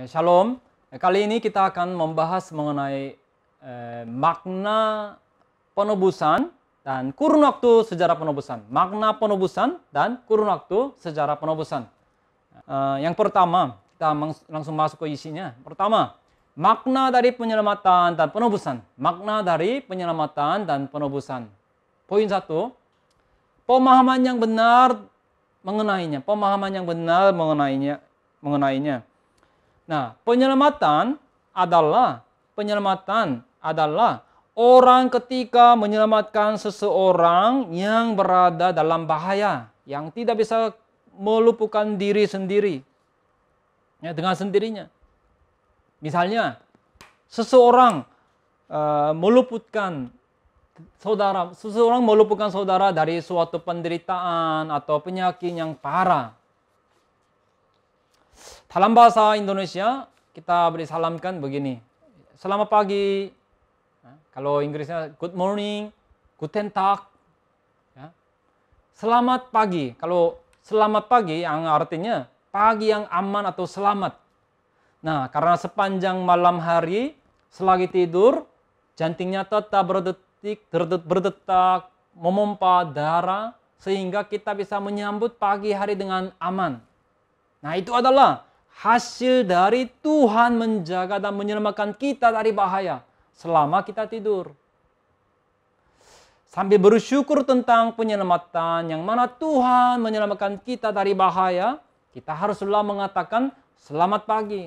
Eh, Shalom. Eh, kali ini kita akan membahas mengenai eh, makna penebusan dan kurun waktu sejarah penebusan. Makna penebusan dan kurun waktu sejarah penebusan. Eh, yang pertama, kita langsung masuk ke isinya. Pertama, makna dari penyelamatan dan penebusan. Makna dari penyelamatan dan penebusan. Poin satu, pemahaman yang benar mengenainya. Pemahaman yang benar mengenainya. Mengenainya Nah, penyelamatan adalah penyelamatan adalah orang ketika menyelamatkan seseorang yang berada dalam bahaya, yang tidak bisa melupukan diri sendiri ya, dengan sendirinya. Misalnya, seseorang uh, meluputkan saudara, seseorang meluputkan saudara dari suatu penderitaan atau penyakit yang parah. Dalam bahasa Indonesia kita beri salamkan begini. Selamat pagi. Ya, kalau Inggrisnya good morning, guten tag. Ya. Selamat pagi. Kalau selamat pagi yang artinya pagi yang aman atau selamat. Nah, karena sepanjang malam hari selagi tidur jantungnya tetap berdetik, berdetak, memompa darah sehingga kita bisa menyambut pagi hari dengan aman. Nah, itu adalah hasil dari Tuhan menjaga dan menyelamatkan kita dari bahaya selama kita tidur. Sambil bersyukur tentang penyelamatan yang mana Tuhan menyelamatkan kita dari bahaya, kita haruslah mengatakan selamat pagi.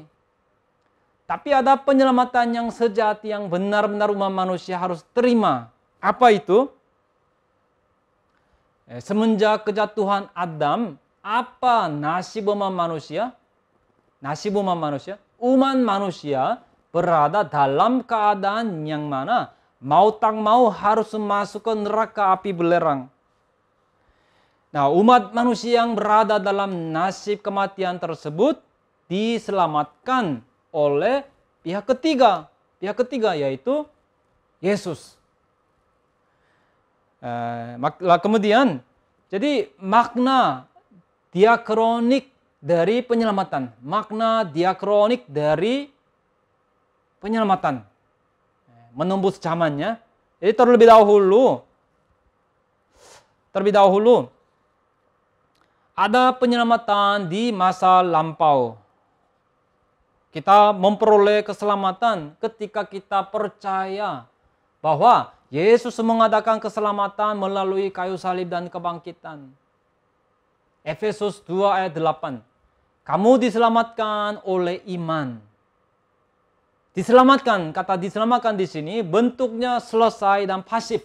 Tapi ada penyelamatan yang sejati yang benar-benar umat manusia harus terima. Apa itu? Eh, semenjak kejatuhan Adam, apa nasib umat manusia? Nasib umat manusia? Umat manusia berada dalam keadaan yang mana mau tak mau harus masuk ke neraka api belerang. Nah, umat manusia yang berada dalam nasib kematian tersebut diselamatkan oleh pihak ketiga. Pihak ketiga yaitu Yesus. Eh, kemudian, jadi makna diakronik dari penyelamatan, makna diakronik dari penyelamatan. Menembus zamannya. Jadi terlebih dahulu terlebih dahulu ada penyelamatan di masa lampau. Kita memperoleh keselamatan ketika kita percaya bahwa Yesus mengadakan keselamatan melalui kayu salib dan kebangkitan. Efesus 2 ayat 8. Kamu diselamatkan oleh iman. Diselamatkan, kata diselamatkan di sini bentuknya selesai dan pasif.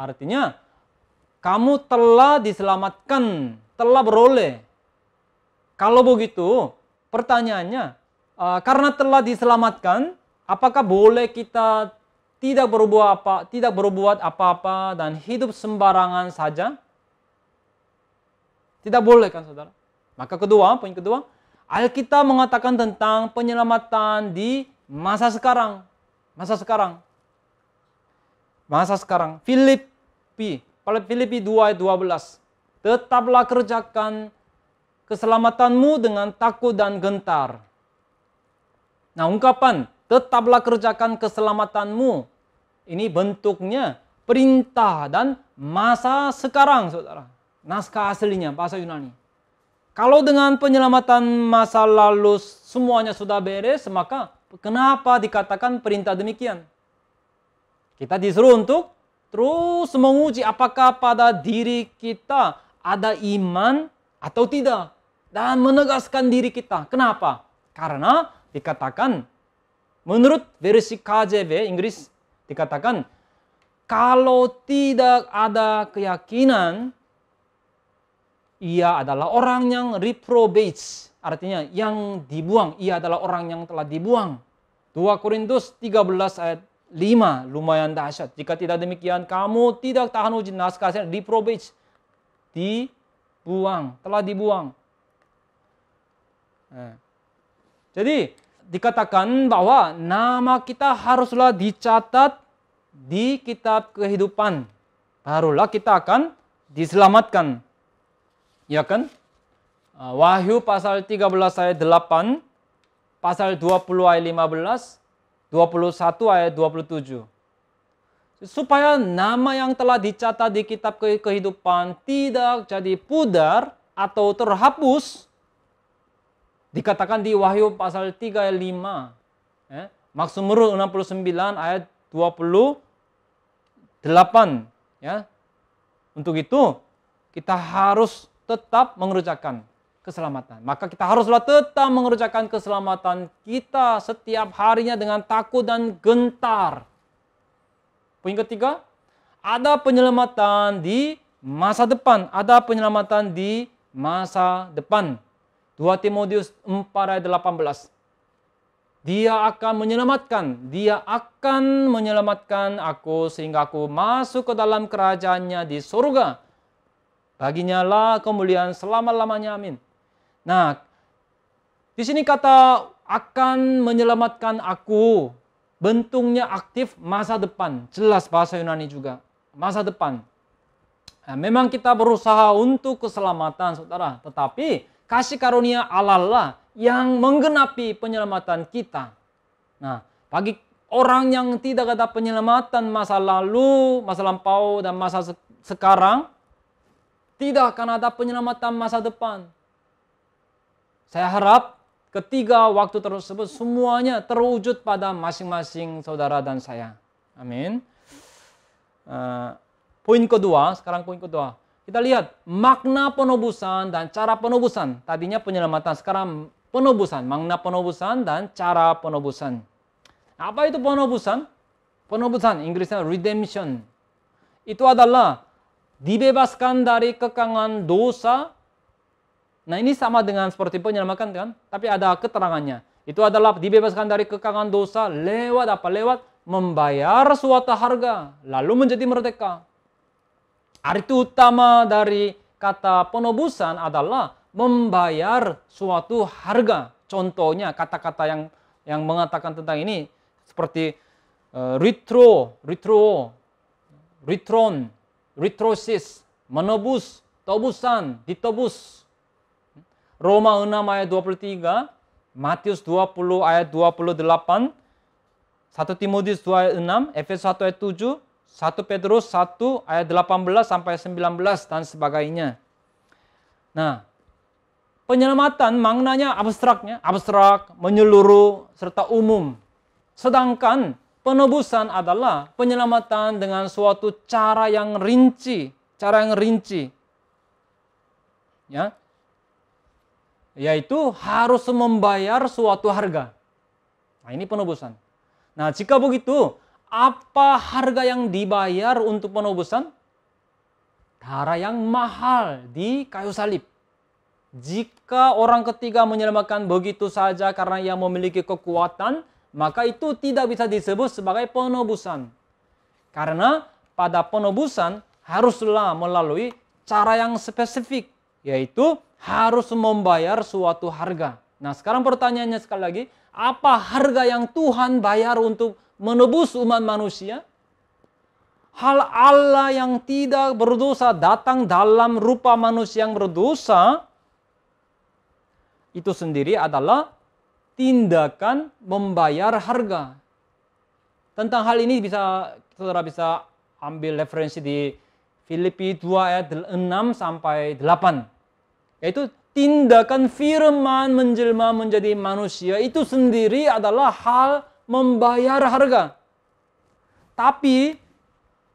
Artinya, kamu telah diselamatkan, telah beroleh. Kalau begitu, pertanyaannya, eh, karena telah diselamatkan, apakah boleh kita tidak berbuat apa, tidak berbuat apa-apa dan hidup sembarangan saja? Tidak boleh kan saudara? Maka kedua, poin kedua, Alkitab mengatakan tentang penyelamatan di masa sekarang. Masa sekarang. Masa sekarang. Filipi. Filipi 2 ayat 12. Tetaplah kerjakan keselamatanmu dengan takut dan gentar. Nah, ungkapan tetaplah kerjakan keselamatanmu. Ini bentuknya perintah dan masa sekarang, saudara naskah aslinya bahasa Yunani. Kalau dengan penyelamatan masa lalu semuanya sudah beres, maka kenapa dikatakan perintah demikian? Kita disuruh untuk terus menguji apakah pada diri kita ada iman atau tidak dan menegaskan diri kita. Kenapa? Karena dikatakan menurut versi KJV Inggris dikatakan kalau tidak ada keyakinan ia adalah orang yang reprobates, artinya yang dibuang. Ia adalah orang yang telah dibuang. 2 Korintus 13 ayat 5 lumayan dahsyat. Jika tidak demikian kamu tidak tahan uji naskah reprobates dibuang, telah dibuang. Nah. Jadi dikatakan bahwa nama kita haruslah dicatat di kitab kehidupan. Barulah kita akan diselamatkan. Ya kan? Ah, Wahyu pasal 13 ayat 8, pasal 20 ayat 15, 21 ayat 27. Supaya nama yang telah dicatat di kitab kehidupan tidak jadi pudar atau terhapus, dikatakan di Wahyu pasal 3 ayat 5. Eh? Ya. menurut 69 ayat 28. Ya. Untuk itu, kita harus tetap mengerjakan keselamatan. Maka kita haruslah tetap mengerjakan keselamatan kita setiap harinya dengan takut dan gentar. Poin ketiga, ada penyelamatan di masa depan. Ada penyelamatan di masa depan. 2 Timotius 4 ayat 18. Dia akan menyelamatkan, dia akan menyelamatkan aku sehingga aku masuk ke dalam kerajaannya di surga Baginya lah kemuliaan selama-lamanya. Amin. Nah, di sini kata akan menyelamatkan aku. Bentuknya aktif masa depan. Jelas bahasa Yunani juga. Masa depan. Nah, memang kita berusaha untuk keselamatan, saudara. Tetapi kasih karunia Allah lah yang menggenapi penyelamatan kita. Nah, bagi orang yang tidak ada penyelamatan masa lalu, masa lampau, dan masa sekarang, tidak akan ada penyelamatan masa depan. Saya harap ketiga waktu tersebut semuanya terwujud pada masing-masing saudara dan saya. Amin. Uh, poin kedua, sekarang poin kedua. Kita lihat makna penobusan dan cara penobusan. Tadinya penyelamatan, sekarang penobusan. Makna penobusan dan cara penobusan. Apa itu penobusan? Penobusan, Inggrisnya redemption. Itu adalah dibebaskan dari kekangan dosa. Nah ini sama dengan seperti penyelamatkan kan, tapi ada keterangannya. Itu adalah dibebaskan dari kekangan dosa lewat apa? Lewat membayar suatu harga, lalu menjadi merdeka. Arti utama dari kata penebusan adalah membayar suatu harga. Contohnya kata-kata yang yang mengatakan tentang ini seperti uh, eh, retro, retro, retron retrosis, menebus, tobusan, ditebus. Roma 6 ayat 23, Matius 20 ayat 28, 1 Timotius 2 ayat 6, Efesus 1 ayat 7, 1 Petrus 1 ayat 18 sampai 19 dan sebagainya. Nah, penyelamatan maknanya abstraknya, abstrak, menyeluruh serta umum. Sedangkan Penebusan adalah penyelamatan dengan suatu cara yang rinci, cara yang rinci. Ya. Yaitu harus membayar suatu harga. Nah, ini penebusan. Nah, jika begitu, apa harga yang dibayar untuk penebusan? Darah yang mahal di kayu salib. Jika orang ketiga menyelamatkan begitu saja karena ia memiliki kekuatan, maka itu tidak bisa disebut sebagai penebusan, Karena pada penebusan haruslah melalui cara yang spesifik, yaitu harus membayar suatu harga. Nah, sekarang pertanyaannya sekali lagi, apa harga yang Tuhan bayar untuk menebus umat manusia? Hal Allah yang tidak berdosa datang dalam rupa manusia yang berdosa itu sendiri adalah tindakan membayar harga. Tentang hal ini bisa saudara bisa ambil referensi di Filipi 2 ayat 6 sampai 8. Yaitu tindakan firman menjelma menjadi manusia itu sendiri adalah hal membayar harga. Tapi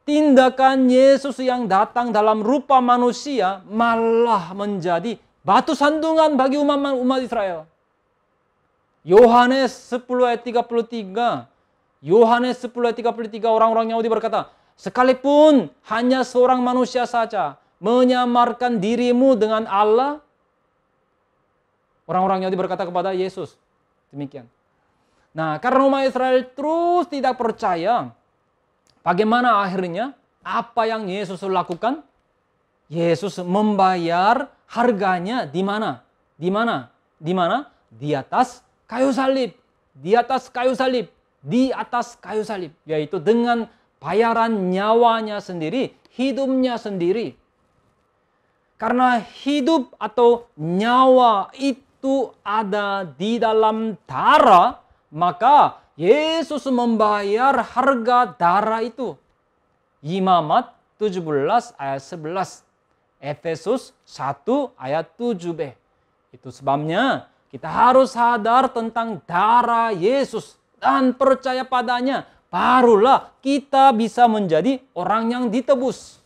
tindakan Yesus yang datang dalam rupa manusia malah menjadi batu sandungan bagi umat umat Israel. Yohanes 10 ayat 33. Yohanes 10 ayat 33 orang-orang Yahudi berkata, sekalipun hanya seorang manusia saja menyamarkan dirimu dengan Allah, orang-orang Yahudi berkata kepada Yesus, demikian. Nah, karena umat Israel terus tidak percaya, bagaimana akhirnya apa yang Yesus lakukan? Yesus membayar harganya di mana? Di mana? Di mana? Di atas kayu salib, di atas kayu salib, di atas kayu salib, yaitu dengan bayaran nyawanya sendiri, hidupnya sendiri. Karena hidup atau nyawa itu ada di dalam darah, maka Yesus membayar harga darah itu. Imamat 17 ayat 11. Efesus 1 ayat 7b. Itu sebabnya kita harus sadar tentang darah Yesus dan percaya padanya. Barulah kita bisa menjadi orang yang ditebus.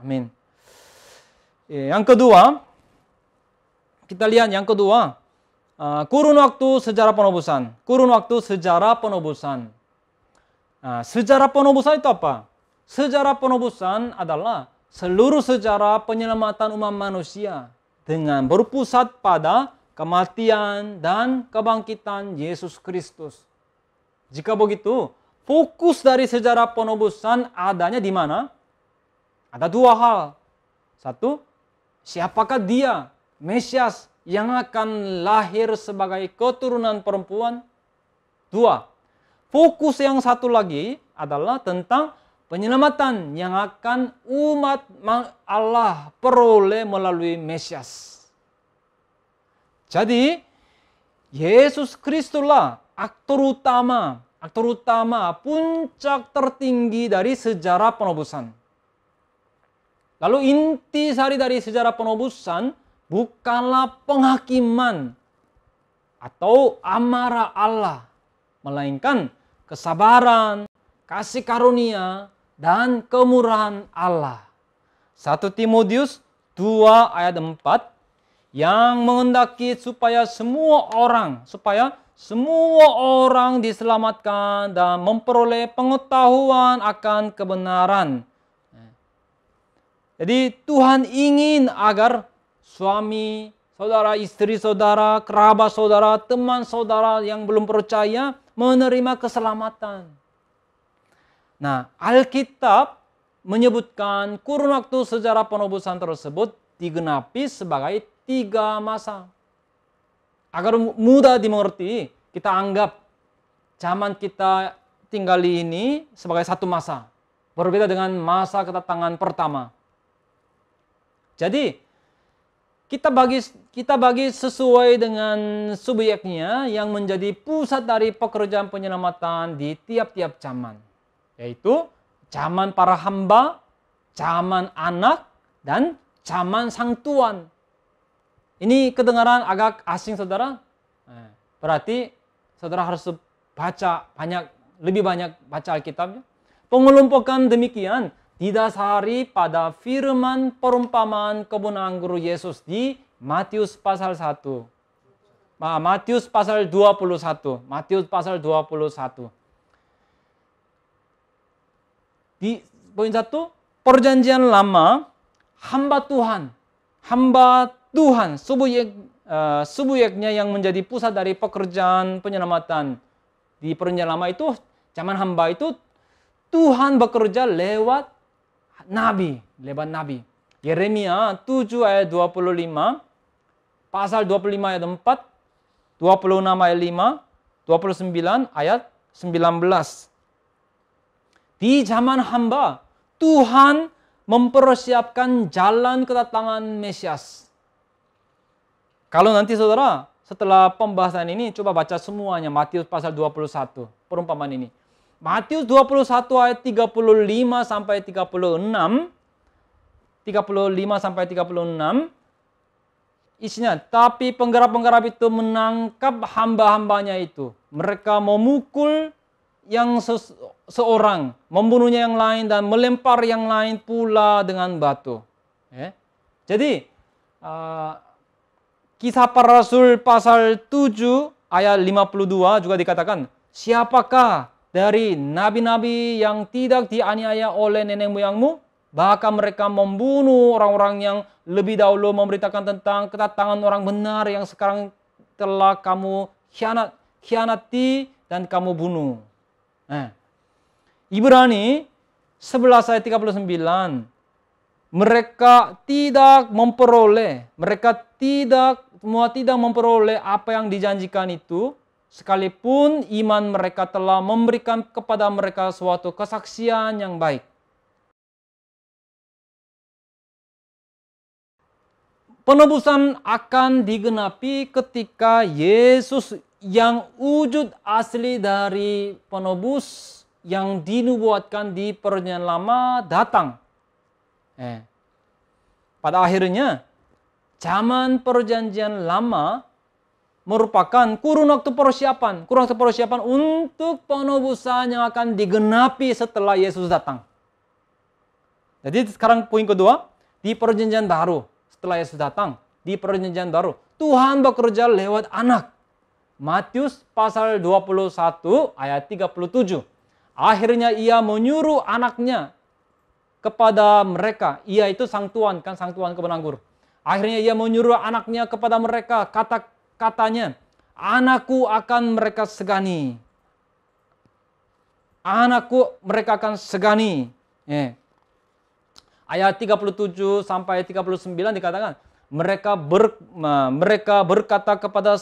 Amin. Yang kedua, kita lihat yang kedua. Ah, kurun waktu sejarah penebusan. Kurun waktu sejarah penebusan. Nah, sejarah penebusan itu apa? Sejarah penebusan adalah seluruh sejarah penyelamatan umat manusia dengan berpusat pada kematian, dan kebangkitan Yesus Kristus. Jika begitu, fokus dari sejarah penobusan adanya di mana? Ada dua hal. Satu, siapakah dia, Mesias, yang akan lahir sebagai keturunan perempuan? Dua, fokus yang satu lagi adalah tentang penyelamatan yang akan umat Allah peroleh melalui Mesias. Jadi Yesus Kristuslah aktor utama, aktor utama puncak tertinggi dari sejarah penobusan. Lalu inti sari dari sejarah penobusan bukanlah penghakiman atau amarah Allah, melainkan kesabaran, kasih karunia, dan kemurahan Allah. 1 Timotius 2 ayat 4 yang menghendaki supaya semua orang supaya semua orang diselamatkan dan memperoleh pengetahuan akan kebenaran. Jadi Tuhan ingin agar suami, saudara, istri saudara, kerabat saudara, teman saudara yang belum percaya menerima keselamatan. Nah, Alkitab menyebutkan kurun waktu sejarah penobusan tersebut digenapi sebagai tiga masa. Agar mudah dimengerti, kita anggap zaman kita tinggal ini sebagai satu masa. Berbeda dengan masa kedatangan pertama. Jadi, kita bagi kita bagi sesuai dengan subyeknya yang menjadi pusat dari pekerjaan penyelamatan di tiap-tiap zaman yaitu zaman para hamba, zaman anak dan zaman sang tuan. Ini kedengaran agak asing saudara. Eh, berarti saudara harus baca banyak, lebih banyak baca Alkitab. Pengelompokan demikian didasari pada firman perumpamaan kebun anggur Yesus di Matius pasal 1. Matius pasal 21. Matius pasal 21. Di poin satu, perjanjian lama hamba Tuhan, hamba Tuhan, subuyek, uh, subuyeknya yang menjadi pusat dari pekerjaan penyelamatan. Di lama itu, zaman hamba itu, Tuhan bekerja lewat nabi, lewat nabi. Yeremia 7 ayat 25, pasal 25 ayat 4, 26 ayat 5, 29 ayat 19. Di zaman hamba, Tuhan mempersiapkan jalan kedatangan Mesias. Kalau nanti saudara setelah pembahasan ini coba baca semuanya Matius pasal 21 perumpamaan ini. Matius 21 ayat 35 sampai 36 35 sampai 36 isinya tapi penggarap-penggarap itu menangkap hamba-hambanya itu. Mereka memukul yang seorang, membunuhnya yang lain dan melempar yang lain pula dengan batu. Ya. Jadi ah, Kisah Para Rasul pasal 7 ayat 52 juga dikatakan, siapakah dari nabi-nabi yang tidak dianiaya oleh nenek moyangmu? Bahkan mereka membunuh orang-orang yang lebih dahulu memberitakan tentang kedatangan orang benar yang sekarang telah kamu khianat, khianati dan kamu bunuh. Nah, Ibrani 11 ayat 39 mereka tidak memperoleh, mereka tidak semua tidak memperoleh apa yang dijanjikan itu, sekalipun iman mereka telah memberikan kepada mereka suatu kesaksian yang baik. Penebusan akan digenapi ketika Yesus yang wujud asli dari penebus yang dinubuatkan di perjanjian lama datang. Eh. Pada akhirnya, zaman perjanjian lama merupakan kurun waktu persiapan, kurun waktu persiapan untuk penebusan yang akan digenapi setelah Yesus datang. Jadi sekarang poin kedua, di perjanjian baru setelah Yesus datang, di perjanjian baru, Tuhan bekerja lewat anak. Matius pasal 21 ayat 37. Akhirnya ia menyuruh anaknya kepada mereka. Ia itu sang tuan, kan sang tuan kebenanggur Akhirnya ia menyuruh anaknya kepada mereka, kata katanya, anakku akan mereka segani. Anakku mereka akan segani. Eh. Ayat 37 sampai 39 dikatakan, mereka ber, mereka berkata kepada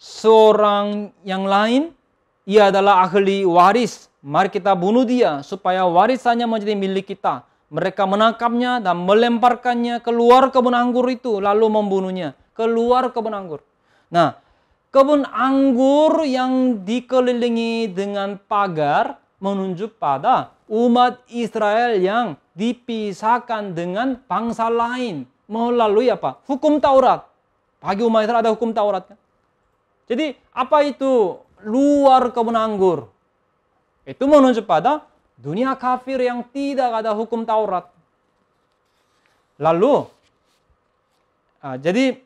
seorang yang lain, ia adalah ahli waris. Mari kita bunuh dia supaya warisannya menjadi milik kita mereka menangkapnya dan melemparkannya keluar kebun anggur itu lalu membunuhnya. Keluar kebun anggur. Nah, kebun anggur yang dikelilingi dengan pagar menunjuk pada umat Israel yang dipisahkan dengan bangsa lain melalui apa? Hukum Taurat. Bagi umat Israel ada hukum Taurat kan? Jadi apa itu luar kebun anggur? Itu menunjuk pada dunia kafir yang tidak ada hukum Taurat. Lalu, uh, jadi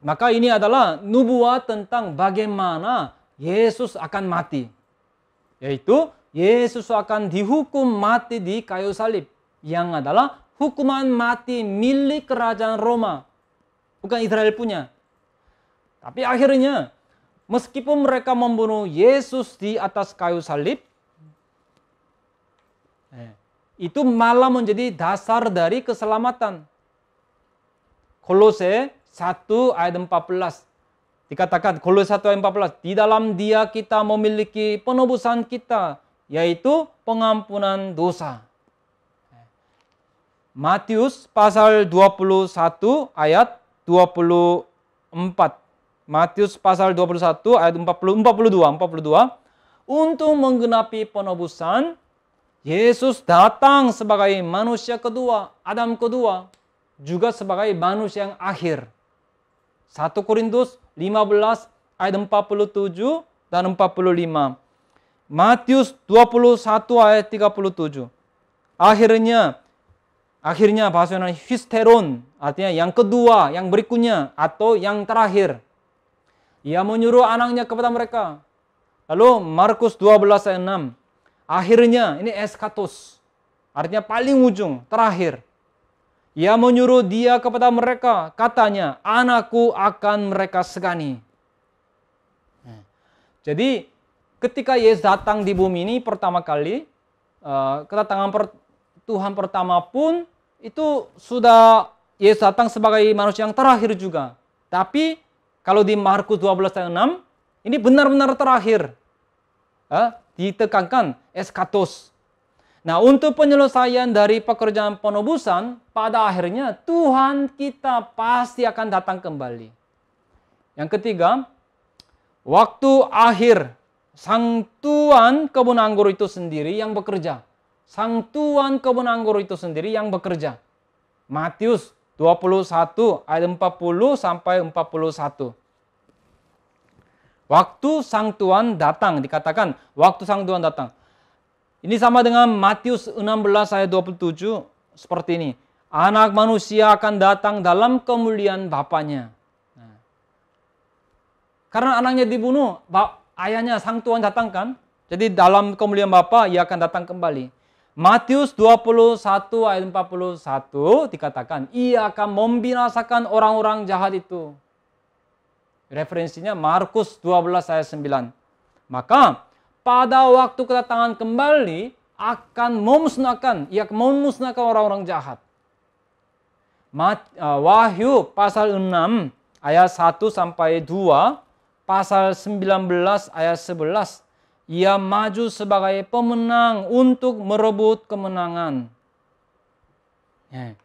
maka ini adalah nubuat tentang bagaimana Yesus akan mati. Yaitu Yesus akan dihukum mati di kayu salib. Yang adalah hukuman mati milik kerajaan Roma. Bukan Israel punya. Tapi akhirnya meskipun mereka membunuh Yesus di atas kayu salib, Eh. itu malah menjadi dasar dari keselamatan. Kolose 1 ayat 14. Dikatakan Kolose 1 ayat 14, di dalam dia kita memiliki penebusan kita, yaitu pengampunan dosa. Eh. Matius pasal 21 ayat 24. Matius pasal 21 ayat 40, 42, 42. Untuk menggenapi penebusan Yesus datang sebagai manusia kedua, Adam kedua, juga sebagai manusia yang akhir. 1 Korintus 15 ayat 47 dan 45. Matius 21 ayat 37. Akhirnya, akhirnya bahasa Yunani histeron, artinya yang kedua, yang berikutnya, atau yang terakhir. Ia menyuruh anaknya kepada mereka. Lalu Markus 12 ayat 6. Akhirnya, ini eskatos. Artinya paling ujung, terakhir. Ia menyuruh dia kepada mereka, katanya, anakku akan mereka segani. Hmm. jadi, ketika Yesus datang di bumi ini pertama kali, eh, kedatangan Tuhan pertama pun, itu sudah Yesus datang sebagai manusia yang terakhir juga. Tapi, kalau di Markus 12 ayat 6, ini benar-benar terakhir. Eh, ditekankan eskatos. Nah, untuk penyelesaian dari pekerjaan penobusan, pada akhirnya Tuhan kita pasti akan datang kembali. Yang ketiga, waktu akhir sang tuan kebun anggur itu sendiri yang bekerja. Sang tuan kebun anggur itu sendiri yang bekerja. Matius 21 ayat 40 sampai 41. Waktu sang Tuhan datang, dikatakan waktu sang Tuhan datang. Ini sama dengan Matius 16 ayat 27 seperti ini. Anak manusia akan datang dalam kemuliaan Bapaknya. Nah. Karena anaknya dibunuh, ayahnya sang Tuhan datang kan? Jadi dalam kemuliaan Bapa ia akan datang kembali. Matius 21 ayat 41 dikatakan, ia akan membinasakan orang-orang jahat itu. Referensinya Markus 12 ayat 9. Maka pada waktu kedatangan kembali akan memusnahkan, ia memusnahkan orang-orang jahat. Eh, Wahyu pasal 6 ayat 1 sampai 2, pasal 19 ayat 11. Ia maju sebagai pemenang untuk merebut kemenangan. Ya.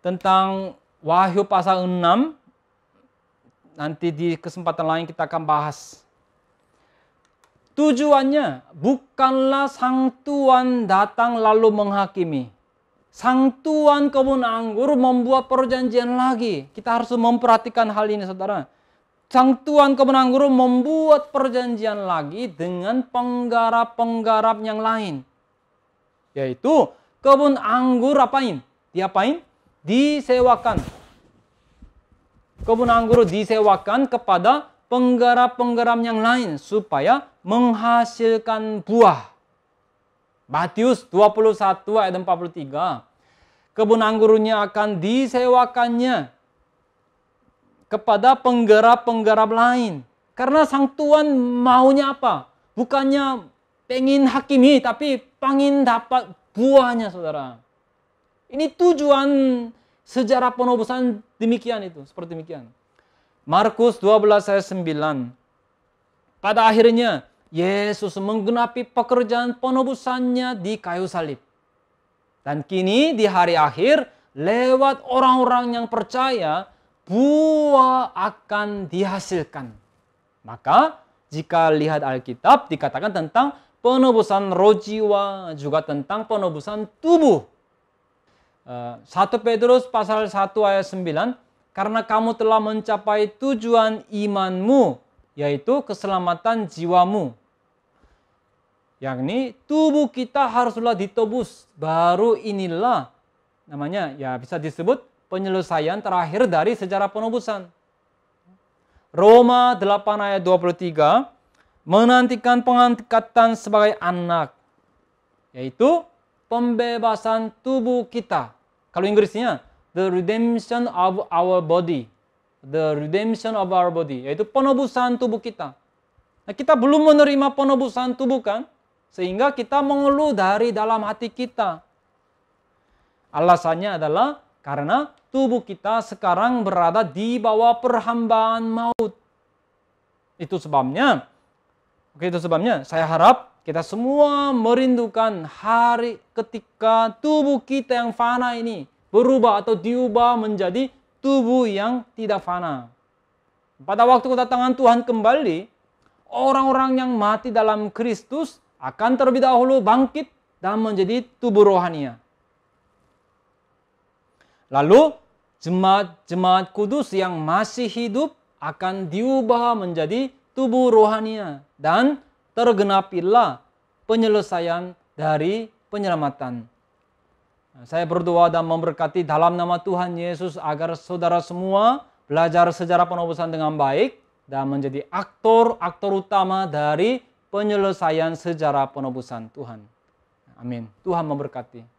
Tentang Wahyu pasal 6 Nanti di kesempatan lain kita akan bahas. Tujuannya bukanlah sang tuan datang lalu menghakimi. Sang tuan kebun anggur membuat perjanjian lagi. Kita harus memperhatikan hal ini saudara. Sang tuan kebun anggur membuat perjanjian lagi dengan penggarap-penggarap yang lain. Yaitu kebun anggur apain? Diapain? Disewakan kebun anggur disewakan kepada penggarap-penggarap yang lain supaya menghasilkan buah. Matius 21 ayat 43. Kebun anggurnya akan disewakannya kepada penggarap-penggarap lain. Karena sang tuan maunya apa? Bukannya pengin hakimi, tapi pengin dapat buahnya saudara. Ini tujuan Sejarah penobusan demikian itu, seperti demikian. Markus 12 ayat 9. Pada akhirnya Yesus menggenapi pekerjaan penobusannya di kayu salib. Dan kini di hari akhir lewat orang-orang yang percaya buah akan dihasilkan. Maka jika lihat Alkitab dikatakan tentang penebusan roh jiwa juga tentang penebusan tubuh. 1 eh, Petrus pasal 1 ayat 9, karena kamu telah mencapai tujuan imanmu, yaitu keselamatan jiwamu. Yakni tubuh kita haruslah ditebus, baru inilah namanya ya bisa disebut penyelesaian terakhir dari sejarah penebusan. Roma 8 ayat 23 menantikan pengangkatan sebagai anak yaitu pembebasan tubuh kita kalau Inggrisnya the redemption of our body. The redemption of our body yaitu penebusan tubuh kita. Nah, kita belum menerima penebusan tubuh kan? Sehingga kita mengeluh dari dalam hati kita. Alasannya adalah karena tubuh kita sekarang berada di bawah perhambaan maut. Itu sebabnya. Oke, itu sebabnya. Saya harap kita semua merindukan hari ketika tubuh kita yang fana ini berubah atau diubah menjadi tubuh yang tidak fana. Pada waktu kedatangan Tuhan kembali, orang-orang yang mati dalam Kristus akan terlebih dahulu bangkit dan menjadi tubuh rohania. Lalu jemaat-jemaat kudus yang masih hidup akan diubah menjadi tubuh rohania dan tergenapilah penyelesaian dari penyelamatan. Saya berdoa dan memberkati dalam nama Tuhan Yesus agar saudara semua belajar sejarah penobusan dengan baik dan menjadi aktor-aktor utama dari penyelesaian sejarah penobusan Tuhan. Amin. Tuhan memberkati.